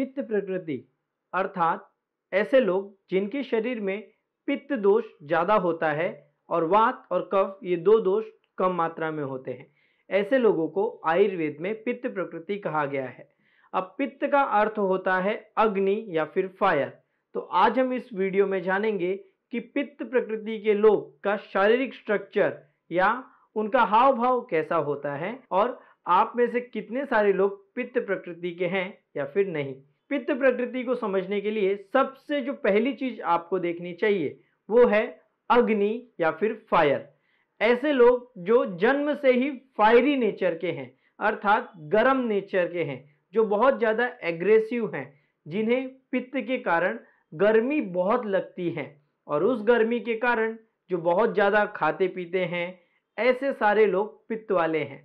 पित्त प्रकृति अर्थात ऐसे लोग जिनके शरीर में पित्त दोष ज़्यादा होता है और वात और कफ ये दो दोष कम मात्रा में होते हैं ऐसे लोगों को आयुर्वेद में पित्त प्रकृति कहा गया है अब पित्त का अर्थ होता है अग्नि या फिर फायर तो आज हम इस वीडियो में जानेंगे कि पित्त प्रकृति के लोग का शारीरिक स्ट्रक्चर या उनका हाव भाव कैसा होता है और आप में से कितने सारे लोग पित्त प्रकृति के हैं या फिर नहीं पित्त प्रकृति को समझने के लिए सबसे जो पहली चीज आपको देखनी चाहिए वो है अग्नि या फिर फायर ऐसे लोग जो जन्म से ही फायरी नेचर के हैं अर्थात गर्म नेचर के हैं जो बहुत ज़्यादा एग्रेसिव हैं जिन्हें पित्त के कारण गर्मी बहुत लगती है और उस गर्मी के कारण जो बहुत ज़्यादा खाते पीते हैं ऐसे सारे लोग पित्त वाले हैं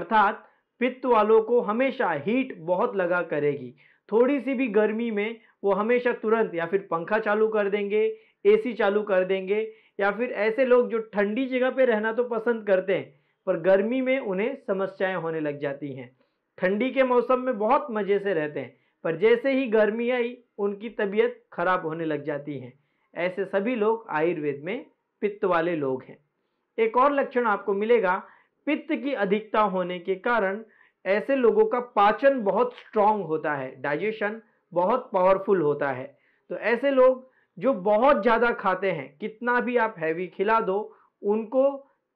अर्थात पित्त वालों को हमेशा हीट बहुत लगा करेगी थोड़ी सी भी गर्मी में वो हमेशा तुरंत या फिर पंखा चालू कर देंगे एसी चालू कर देंगे या फिर ऐसे लोग जो ठंडी जगह पे रहना तो पसंद करते हैं पर गर्मी में उन्हें समस्याएं होने लग जाती हैं ठंडी के मौसम में बहुत मज़े से रहते हैं पर जैसे ही गर्मी आई उनकी तबीयत खराब होने लग जाती है ऐसे सभी लोग आयुर्वेद में पित्त वाले लोग हैं एक और लक्षण आपको मिलेगा पित्त की अधिकता होने के कारण ऐसे लोगों का पाचन बहुत स्ट्रांग होता है डाइजेशन बहुत पावरफुल होता है तो ऐसे लोग जो बहुत ज़्यादा खाते हैं कितना भी आप हैवी खिला दो उनको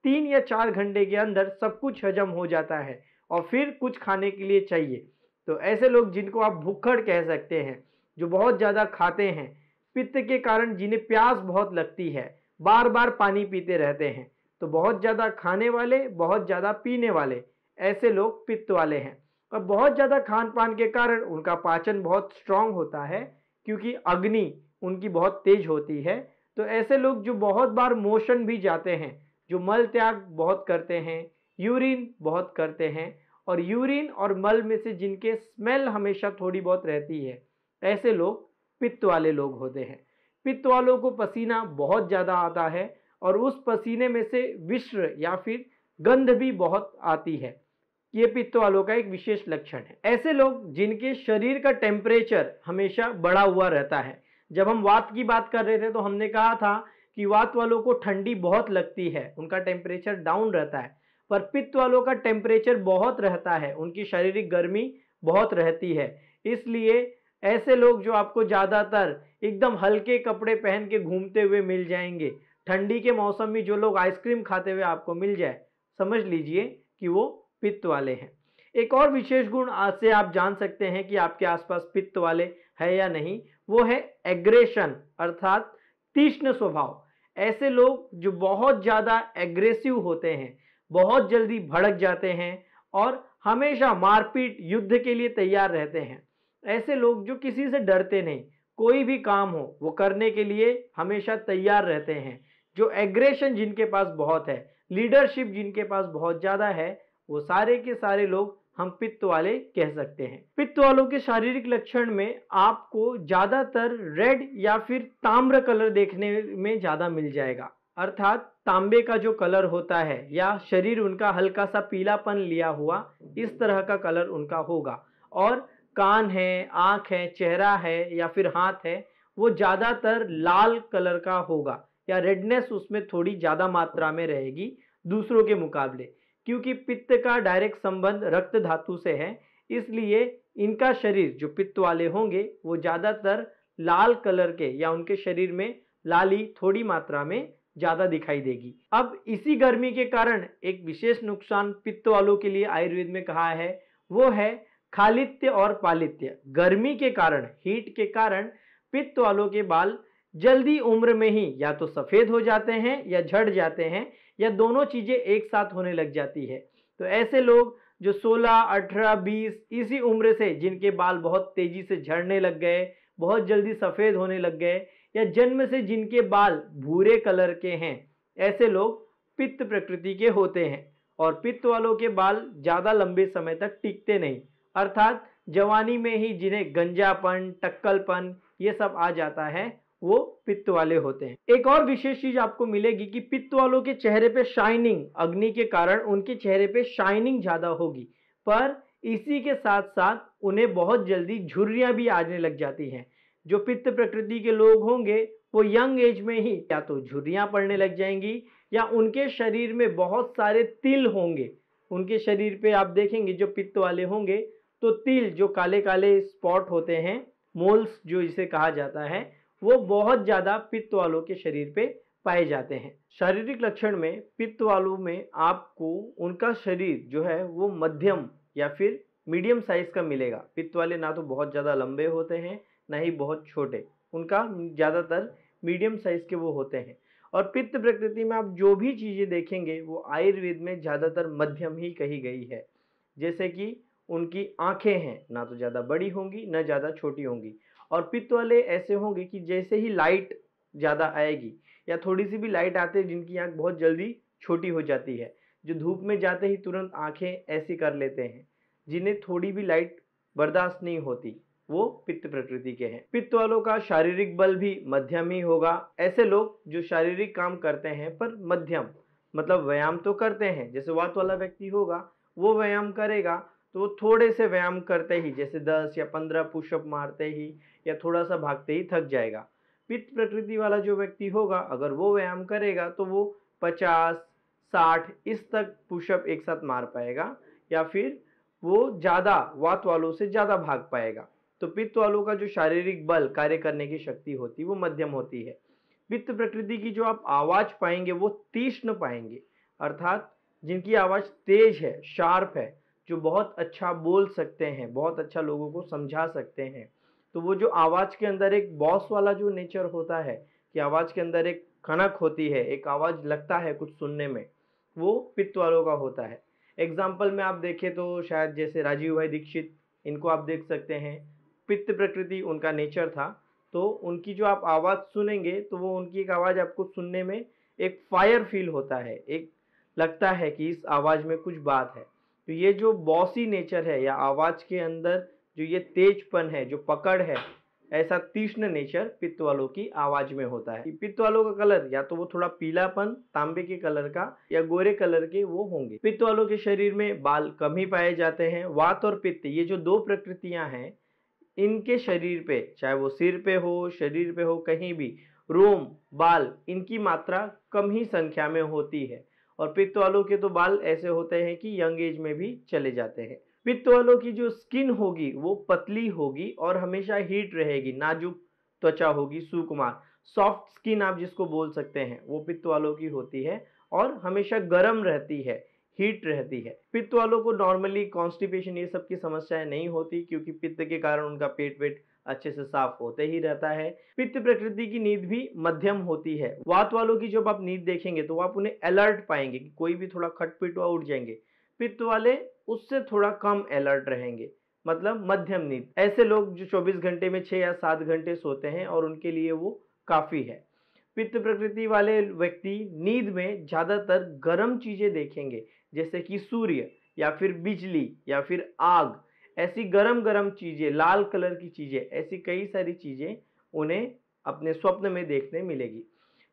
तीन या चार घंटे के अंदर सब कुछ हजम हो जाता है और फिर कुछ खाने के लिए चाहिए तो ऐसे लोग जिनको आप भुखड़ कह सकते हैं जो बहुत ज़्यादा खाते हैं पित्त के कारण जिन्हें प्यास बहुत लगती है बार बार पानी पीते रहते हैं तो बहुत ज़्यादा खाने वाले बहुत ज़्यादा पीने वाले ऐसे लोग पित्त वाले हैं और बहुत ज़्यादा खान पान के कारण उनका पाचन बहुत स्ट्रांग होता है क्योंकि अग्नि उनकी बहुत तेज होती है तो ऐसे लोग जो बहुत बार मोशन भी जाते हैं जो मल त्याग बहुत करते हैं यूरिन बहुत करते हैं और यूरिन और मल में से जिनके स्मेल हमेशा थोड़ी बहुत रहती है ऐसे लोग पित्त वाले लोग होते हैं पित्त वालों को पसीना बहुत ज़्यादा आता है और उस पसीने में से विश्र या फिर गंध भी बहुत आती है ये पित्त वालों का एक विशेष लक्षण है ऐसे लोग जिनके शरीर का टेम्परेचर हमेशा बढ़ा हुआ रहता है जब हम वात की बात कर रहे थे तो हमने कहा था कि वात वालों को ठंडी बहुत लगती है उनका टेम्परेचर डाउन रहता है पर पित्त वालों का टेम्परेचर बहुत रहता है उनकी शारीरिक गर्मी बहुत रहती है इसलिए ऐसे लोग जो आपको ज़्यादातर एकदम हल्के कपड़े पहन के घूमते हुए मिल जाएंगे ठंडी के मौसम में जो लोग आइसक्रीम खाते हुए आपको मिल जाए समझ लीजिए कि वो पित्त वाले हैं एक और विशेष गुण आज से आप जान सकते हैं कि आपके आसपास पित्त वाले है या नहीं वो है एग्रेशन अर्थात तीक्ष्ण स्वभाव ऐसे लोग जो बहुत ज़्यादा एग्रेसिव होते हैं बहुत जल्दी भड़क जाते हैं और हमेशा मारपीट युद्ध के लिए तैयार रहते हैं ऐसे लोग जो किसी से डरते नहीं कोई भी काम हो वो करने के लिए हमेशा तैयार रहते हैं जो एग्रेशन जिनके पास बहुत है लीडरशिप जिनके पास बहुत ज़्यादा है वो सारे के सारे लोग हम पित्त वाले कह सकते हैं पित्त वालों के शारीरिक लक्षण में आपको ज्यादातर रेड या फिर ताम्र कलर देखने में ज्यादा मिल जाएगा अर्थात तांबे का जो कलर होता है या शरीर उनका हल्का सा पीलापन लिया हुआ इस तरह का कलर उनका होगा और कान है आँख है चेहरा है या फिर हाथ है वो ज़्यादातर लाल कलर का होगा या रेडनेस उसमें थोड़ी ज़्यादा मात्रा में रहेगी दूसरों के मुकाबले क्योंकि पित्त का डायरेक्ट संबंध रक्त धातु से है इसलिए इनका शरीर जो पित्त वाले होंगे वो ज़्यादातर लाल कलर के या उनके शरीर में लाली थोड़ी मात्रा में ज़्यादा दिखाई देगी अब इसी गर्मी के कारण एक विशेष नुकसान पित्त वालों के लिए आयुर्वेद में कहा है वो है खालित्य और पालित्य गर्मी के कारण हीट के कारण पित्त वालों के बाल जल्दी उम्र में ही या तो सफ़ेद हो जाते हैं या झड़ जाते हैं या दोनों चीज़ें एक साथ होने लग जाती है तो ऐसे लोग जो 16, 18, 20 इसी उम्र से जिनके बाल बहुत तेज़ी से झड़ने लग गए बहुत जल्दी सफ़ेद होने लग गए या जन्म से जिनके बाल भूरे कलर के हैं ऐसे लोग पित्त प्रकृति के होते हैं और पित्त वालों के बाल ज़्यादा लंबे समय तक टिकते नहीं अर्थात जवानी में ही जिन्हें गंजापन टक्कलपन ये सब आ जाता है वो पित्त वाले होते हैं एक और विशेष चीज आपको मिलेगी कि पित्त वालों के चेहरे पे शाइनिंग अग्नि के कारण उनके चेहरे पे शाइनिंग ज्यादा होगी पर इसी के साथ साथ उन्हें बहुत जल्दी झुर्रियां भी आने लग जाती हैं जो पित्त प्रकृति के लोग होंगे वो यंग एज में ही या तो झुर्रियां पड़ने लग जाएंगी या उनके शरीर में बहुत सारे तिल होंगे उनके शरीर पे आप देखेंगे जो पित्त वाले होंगे तो तिल जो काले काले स्पॉट होते हैं मोल्स जो इसे कहा जाता है वो बहुत ज़्यादा पित्त वालों के शरीर पे पाए जाते हैं शारीरिक लक्षण में पित्त वालों में आपको उनका शरीर जो है वो मध्यम या फिर मीडियम साइज का मिलेगा पित्त वाले ना तो बहुत ज़्यादा लंबे होते हैं ना ही बहुत छोटे उनका ज़्यादातर मीडियम साइज के वो होते हैं और पित्त प्रकृति में आप जो भी चीज़ें देखेंगे वो आयुर्वेद में ज़्यादातर मध्यम ही कही गई है जैसे कि उनकी आंखें हैं ना तो ज़्यादा बड़ी होंगी ना ज़्यादा छोटी होंगी और पित्त वाले ऐसे होंगे कि जैसे ही लाइट ज़्यादा आएगी या थोड़ी सी भी लाइट आते जिनकी आँख बहुत जल्दी छोटी हो जाती है जो धूप में जाते ही तुरंत आँखें ऐसी कर लेते हैं जिन्हें थोड़ी भी लाइट बर्दाश्त नहीं होती वो पित्त प्रकृति के हैं पित्त वालों का शारीरिक बल भी मध्यम ही होगा ऐसे लोग जो शारीरिक काम करते हैं पर मध्यम मतलब व्यायाम तो करते हैं जैसे वात वाला व्यक्ति होगा वो व्यायाम करेगा तो वो थोड़े से व्यायाम करते ही जैसे दस या पंद्रह पुशअप मारते ही या थोड़ा सा भागते ही थक जाएगा पित्त प्रकृति वाला जो व्यक्ति होगा अगर वो व्यायाम करेगा तो वो पचास साठ इस तक पुशअप एक साथ मार पाएगा या फिर वो ज़्यादा वात वालों से ज़्यादा भाग पाएगा तो पित्त वालों का जो शारीरिक बल कार्य करने की शक्ति होती वो मध्यम होती है पित्त प्रकृति की जो आप आवाज़ पाएंगे वो तीक्ष्ण पाएंगे अर्थात जिनकी आवाज़ तेज है शार्प है जो बहुत अच्छा बोल सकते हैं बहुत अच्छा लोगों को समझा सकते हैं तो वो जो आवाज़ के अंदर एक बॉस वाला जो नेचर होता है कि आवाज़ के अंदर एक खनक होती है एक आवाज़ लगता है कुछ सुनने में वो पित्त वालों का होता है एग्जाम्पल में आप देखें तो शायद जैसे राजीव भाई दीक्षित इनको आप देख सकते हैं पित्त प्रकृति उनका नेचर था तो उनकी जो आप आवाज़ सुनेंगे तो वो उनकी एक आवाज़ आपको सुनने में एक फायर फील होता है एक लगता है कि इस आवाज़ में कुछ बात है तो ये जो बॉसी नेचर है या आवाज़ के अंदर जो ये तेजपन है जो पकड़ है ऐसा तीक्ष्ण नेचर पित्त वालों की आवाज में होता है पित्त वालों का कलर या तो वो थोड़ा पीलापन तांबे के कलर का या गोरे कलर के वो होंगे पित्त वालों के शरीर में बाल कम ही पाए जाते हैं वात और पित्त ये जो दो प्रकृतियां हैं इनके शरीर पे चाहे वो सिर पे हो शरीर पे हो कहीं भी रोम बाल इनकी मात्रा कम ही संख्या में होती है और पित्त वालों के तो बाल ऐसे होते हैं कि यंग एज में भी चले जाते हैं पित्त वालों की जो स्किन होगी वो पतली होगी और हमेशा हीट रहेगी नाजुक त्वचा होगी सुकुमार सॉफ्ट स्किन आप जिसको बोल सकते हैं वो पित्त वालों की होती है और हमेशा गर्म रहती है हीट रहती है पित्त वालों को नॉर्मली कॉन्स्टिपेशन ये सब की समस्याएं नहीं होती क्योंकि पित्त के कारण उनका पेट वेट अच्छे से साफ होते ही रहता है पित्त प्रकृति की नींद भी मध्यम होती है वात वालों की जब आप नींद देखेंगे तो आप उन्हें अलर्ट पाएंगे कि कोई भी थोड़ा खटपिट हुआ उठ जाएंगे पित्त वाले उससे थोड़ा कम अलर्ट रहेंगे मतलब मध्यम नींद ऐसे लोग जो 24 घंटे में 6 या 7 घंटे सोते हैं और उनके लिए वो काफ़ी है पित्त प्रकृति वाले व्यक्ति नींद में ज़्यादातर गर्म चीज़ें देखेंगे जैसे कि सूर्य या फिर बिजली या फिर आग ऐसी गरम गरम चीज़ें लाल कलर की चीज़ें ऐसी कई सारी चीज़ें उन्हें अपने स्वप्न में देखने मिलेगी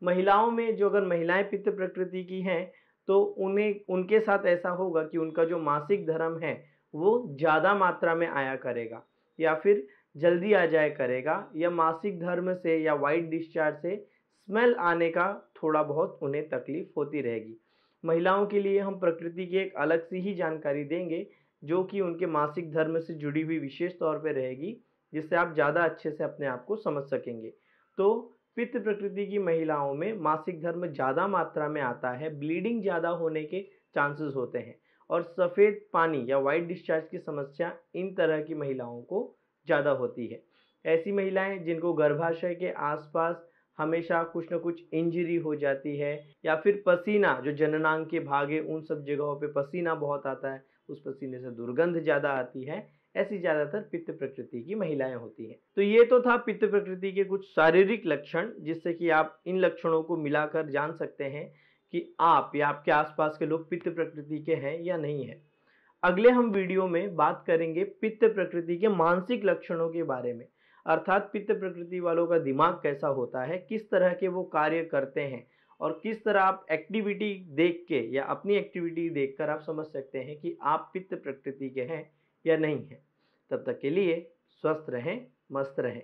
महिलाओं में जो अगर महिलाएं पित्त प्रकृति की हैं तो उन्हें उनके साथ ऐसा होगा कि उनका जो मासिक धर्म है वो ज़्यादा मात्रा में आया करेगा या फिर जल्दी आ जाया करेगा या मासिक धर्म से या वाइट डिस्चार्ज से स्मेल आने का थोड़ा बहुत उन्हें तकलीफ होती रहेगी महिलाओं के लिए हम प्रकृति की एक अलग सी ही जानकारी देंगे जो कि उनके मासिक धर्म से जुड़ी हुई विशेष तौर पर रहेगी जिससे आप ज़्यादा अच्छे से अपने आप को समझ सकेंगे तो पित्त प्रकृति की महिलाओं में मासिक धर्म ज़्यादा मात्रा में आता है ब्लीडिंग ज़्यादा होने के चांसेस होते हैं और सफ़ेद पानी या वाइट डिस्चार्ज की समस्या इन तरह की महिलाओं को ज़्यादा होती है ऐसी महिलाएं जिनको गर्भाशय के आसपास हमेशा कुछ ना कुछ इंजरी हो जाती है या फिर पसीना जो जननांग के भागे उन सब जगहों पे पसीना बहुत आता है उस पसीने से दुर्गंध ज़्यादा आती है ऐसी ज़्यादातर पित्त प्रकृति की महिलाएं होती हैं तो ये तो था पित्त प्रकृति के कुछ शारीरिक लक्षण जिससे कि आप इन लक्षणों को मिलाकर जान सकते हैं कि आप या आपके आसपास के लोग पित्त प्रकृति के हैं या नहीं है अगले हम वीडियो में बात करेंगे पित्त प्रकृति के मानसिक लक्षणों के बारे में अर्थात पित्त प्रकृति वालों का दिमाग कैसा होता है किस तरह के वो कार्य करते हैं और किस तरह आप एक्टिविटी देख के या अपनी एक्टिविटी देखकर आप समझ सकते हैं कि आप पित्त प्रकृति के हैं या नहीं हैं तब तक के लिए स्वस्थ रहें मस्त रहें